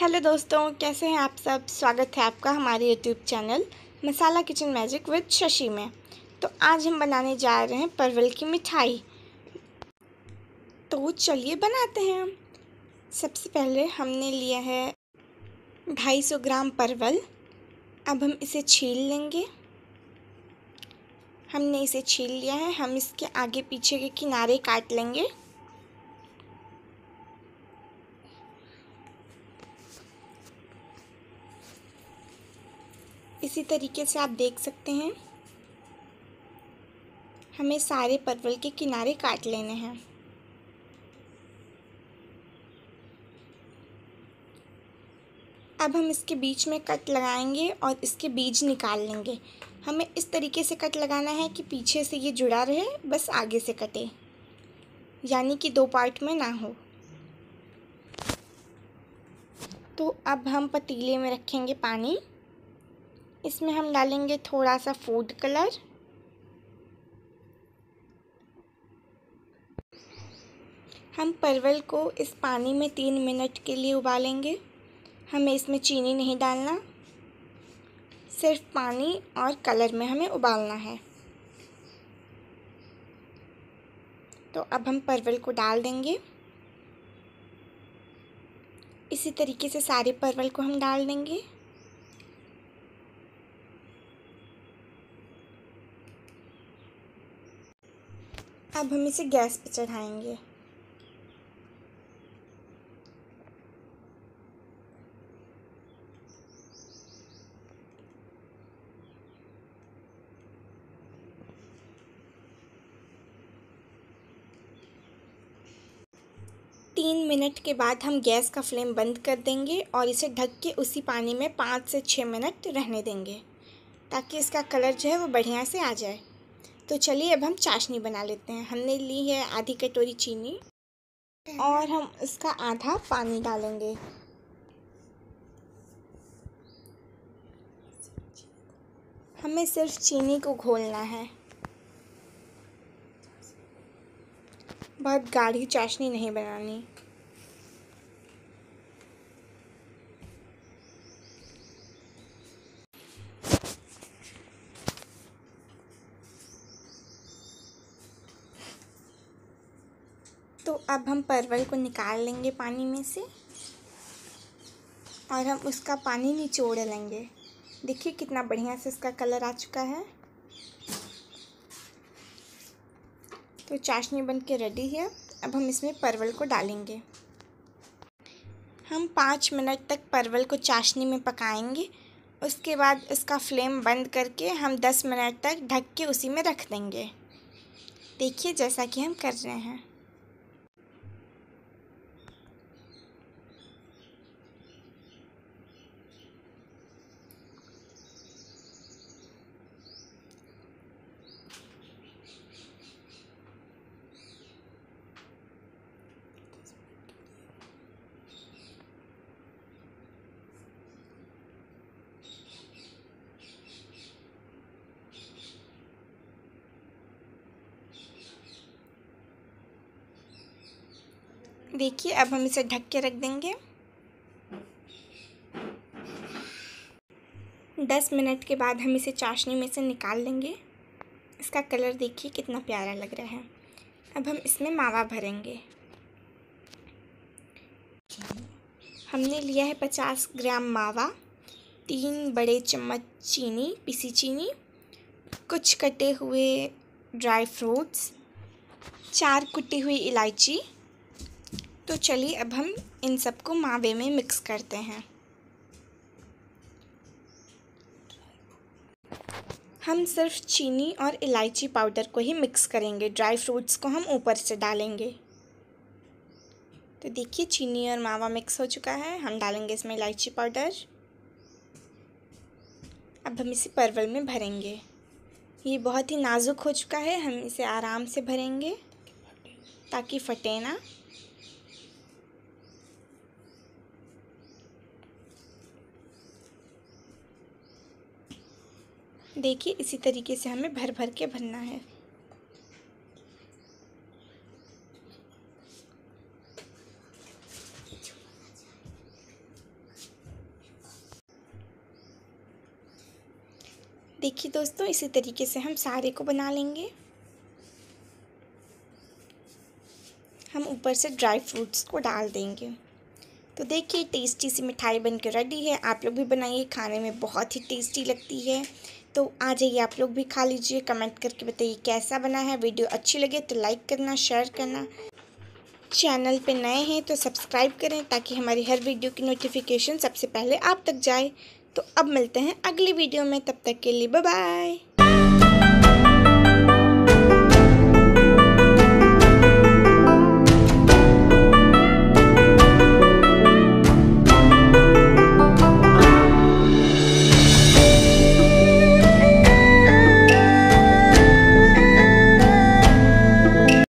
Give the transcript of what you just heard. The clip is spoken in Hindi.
हेलो दोस्तों कैसे हैं आप सब स्वागत है आपका हमारे YouTube channel Masala kitchen magic with Shashi में तो आज हम बनाने जा रहे हैं परवल की मिठाई तो चलिए बनाते हैं सबसे पहले हमने लिया है 250 ग्राम परवल अब हम इसे छील लेंगे हमने इसे छील लिया है हम इसके आगे पीछे के किनारे काट लेंगे इसी तरीके से आप देख सकते हैं हमें सारे परवल के किनारे काट लेने हैं अब हम इसके बीच में कट लगाएंगे और इसके बीज निकाल लेंगे हमें इस तरीके से कट लगाना है कि पीछे से ये जुड़ा रहे बस आगे से कटे यानी कि दो पार्ट में ना हो तो अब हम पतीले में रखेंगे पानी इसमें हम डालेंगे थोड़ा सा फूड कलर हम परवल को इस पानी में तीन मिनट के लिए उबालेंगे हमें इसमें चीनी नहीं डालना सिर्फ पानी और कलर में हमें उबालना है तो अब हम परवल को डाल देंगे इसी तरीके से सारे परवल को हम डाल देंगे अब हम इसे गैस पर चढ़ाएंगे तीन मिनट के बाद हम गैस का फ्लेम बंद कर देंगे और इसे ढक के उसी पानी में पाँच से छः मिनट रहने देंगे ताकि इसका कलर जो है वो बढ़िया से आ जाए तो चलिए अब हम चाशनी बना लेते हैं हमने ली है आधी कटोरी चीनी और हम इसका आधा पानी डालेंगे हमें सिर्फ चीनी को घोलना है बहुत गाढ़ी चाशनी नहीं बनानी तो अब हम परवल को निकाल लेंगे पानी में से और हम उसका पानी निचोड़ लेंगे देखिए कितना बढ़िया से इसका कलर आ चुका है तो चाशनी बन के रेडी है अब हम इसमें परवल को डालेंगे हम पाँच मिनट तक परवल को चाशनी में पकाएंगे उसके बाद इसका फ्लेम बंद करके हम दस मिनट तक ढक के उसी में रख देंगे देखिए जैसा कि हम कर रहे हैं देखिए अब हम इसे ढक के रख देंगे दस मिनट के बाद हम इसे चाशनी में से निकाल लेंगे इसका कलर देखिए कितना प्यारा लग रहा है अब हम इसमें मावा भरेंगे हमने लिया है पचास ग्राम मावा तीन बड़े चम्मच चीनी पीसी चीनी कुछ कटे हुए ड्राई फ्रूट्स चार कुटी हुई इलायची तो चलिए अब हम इन सबको मावे में मिक्स करते हैं हम सिर्फ चीनी और इलायची पाउडर को ही मिक्स करेंगे ड्राई फ्रूट्स को हम ऊपर से डालेंगे तो देखिए चीनी और मावा मिक्स हो चुका है हम डालेंगे इसमें इलायची पाउडर अब हम इसे परवल में भरेंगे ये बहुत ही नाजुक हो चुका है हम इसे आराम से भरेंगे ताकि फटे ना देखिए इसी तरीके से हमें भर भर के भरना है देखिए दोस्तों इसी तरीके से हम सारे को बना लेंगे हम ऊपर से ड्राई फ्रूट्स को डाल देंगे तो देखिए टेस्टी सी मिठाई बनकर रेडी है आप लोग भी बनाइए खाने में बहुत ही टेस्टी लगती है तो आ जाइए आप लोग भी खा लीजिए कमेंट करके बताइए कैसा बना है वीडियो अच्छी लगे तो लाइक करना शेयर करना चैनल पे नए हैं तो सब्सक्राइब करें ताकि हमारी हर वीडियो की नोटिफिकेशन सबसे पहले आप तक जाए तो अब मिलते हैं अगली वीडियो में तब तक के लिए बाय